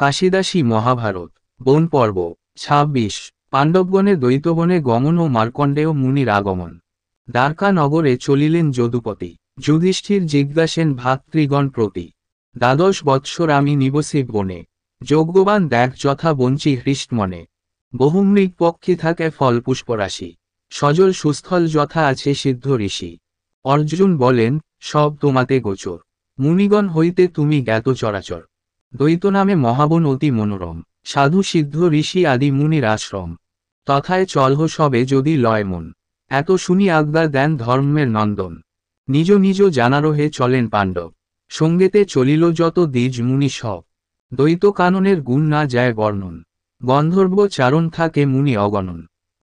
কাশিদাসী মহাভারত বন পর্ব ছাব্বিশ পাণ্ডবগণে দ্বৈতবনে গমন ও মার্কণ্ডেয় মুনির আগমন দ্বারকা নগরে চলিলেন যদুপতি যুধিষ্ঠির জিজ্ঞাসেন ভাতৃগণ প্রতি দ্বাদশ বৎসর আমি নিবসি বনে যজ্ঞবান দেখ যথা বঞ্চি হৃষ্টমনে বহুমৃগ পক্ষী থাকে ফল পুষ্পরাশি সজল সুস্থল যথা আছে সিদ্ধ ঋষি অর্জুন বলেন সব তোমাতে গোচর মুনিগণ হইতে তুমি জ্ঞাত চরাচর দ্বৈত নামে মহাবন অতি মনোরম সাধু সিদ্ধ ঋষি আদি মুনির আশ্রম তথায় চলহ সবে যদি লয় মন এত শুনি আজ্ঞা দেন ধর্মের নন্দন নিজ নিজ জানারোহে চলেন পাণ্ডব সঙ্গেতে চলিল যত দ্বিজ মুনি সব দ্বৈত কাননের গুণ না যায় বর্ণন গন্ধর্ব চারণ থাকে মুনি অগণন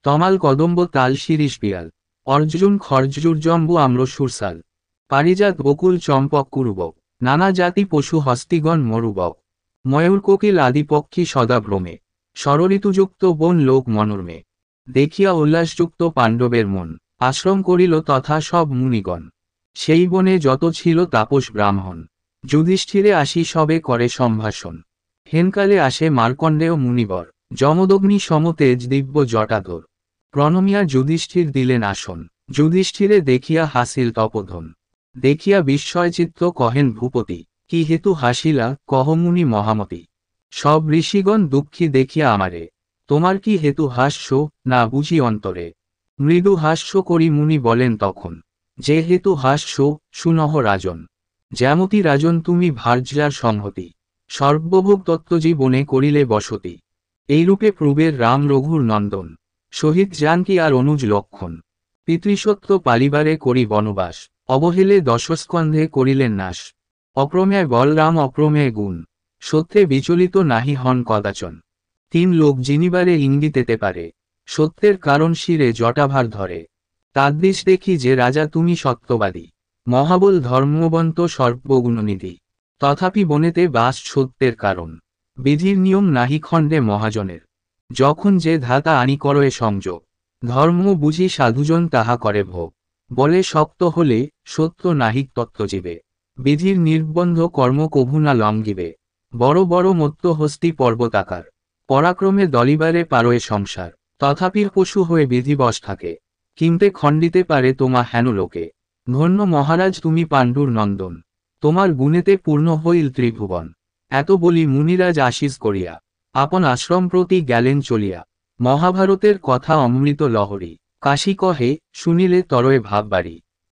তমাল কদম্ব তাল শিরিশ বিয়াল অর্জুন খর্জুর্জম্ব আম্র সুরসাল পারিজাত বকুল চম্পক কুরুবক নানা জাতি পশু হস্তিগণ মরুবক ময়ূর কোকিল আদিপক্ষী সদাভ্রমে ষড়ঋতুযুক্ত বন লোক মনোর্মে দেখিয়া উল্লাসযুক্ত পাণ্ডবের মন আশ্রম করিল তথা সব মুনিগণ সেই বনে যত ছিল তাপস ব্রাহ্মণ যুধিষ্ঠিরে আসি সবে করে সম্ভাষণ হেনকালে আসে মার্কণ্ডেয় মুনিবর যমদগ্নি সমতেজ দিব্য জটাধর প্রণমিয়া যুধিষ্ঠির দিলেন আসন যুধিষ্ঠিরে দেখিয়া হাসিল তপোধন দেখিয়া বিস্ময়চিত্ত কহেন ভূপতি কি হেতু হাসিলা কহমুনি মহামতি সব ঋষিগণ দুঃখী দেখিয়া আমারে তোমার কি হেতু হাস্য না বুঝি অন্তরে মৃদু হাস্য করি মুনি বলেন তখন যে হেতু হাস্য সুনহ রাজন যেমতি রাজন তুমি ভার্যার সংহতি সর্বভোগ জীবনে করিলে বসতি এইরূপে প্রবের রাম রঘুর নন্দন শহীদ যান কি আর অনুজ লক্ষণ পিতৃসত্ত্ব পালিবারে করি বনবাস অবহেলে দশস্কন্ধে করিলেন নাশ অক্রমেয় বলরাম অক্রমেয় গুণ সত্যে বিচলিত নাহি হন কদাচন তিন লোক যিনিবারে ইঙ্গিতেতে পারে সত্যের কারণ শিরে জটাভার ধরে তাদৃশ দেখি যে রাজা তুমি সত্যবাদী মহাবল ধর্মবন্ত সর্বগুণনিধি তথাপি বনেতে বাস সত্যের কারণ বিধির নিয়ম নাহি খণ্ডে মহাজনের যখন যে ধাতা আনি করয়ে সংযোগ ধর্ম বুঝি সাধুজন তাহা করে ভোগ বলে শক্ত হলে সত্য নাহিক তত্ত্ব জীবে বিধির নির্বন্ধ কর্ম কভুনা লঙ্গিবে বড় বড় মত্ত হস্তি পর্বতাকার পরাক্রমে দলিবারে পারোয়ে সংসার তথাপি পশু হয়ে বিধিবশ থাকে কিমতে খণ্ডিতে পারে তোমা হেন লোকে ধন্য মহারাজ তুমি পাণ্ডুর নন্দন তোমার গুণেতে পূর্ণ হইল ত্রিভুবন এত বলি মুনিরাজ আশিস করিয়া আপন আশ্রম প্রতি গেলেন চলিয়া মহাভারতের কথা অমৃত লহরী কাশি কহে শুনিলে তরয়ে ভাব বাড়ি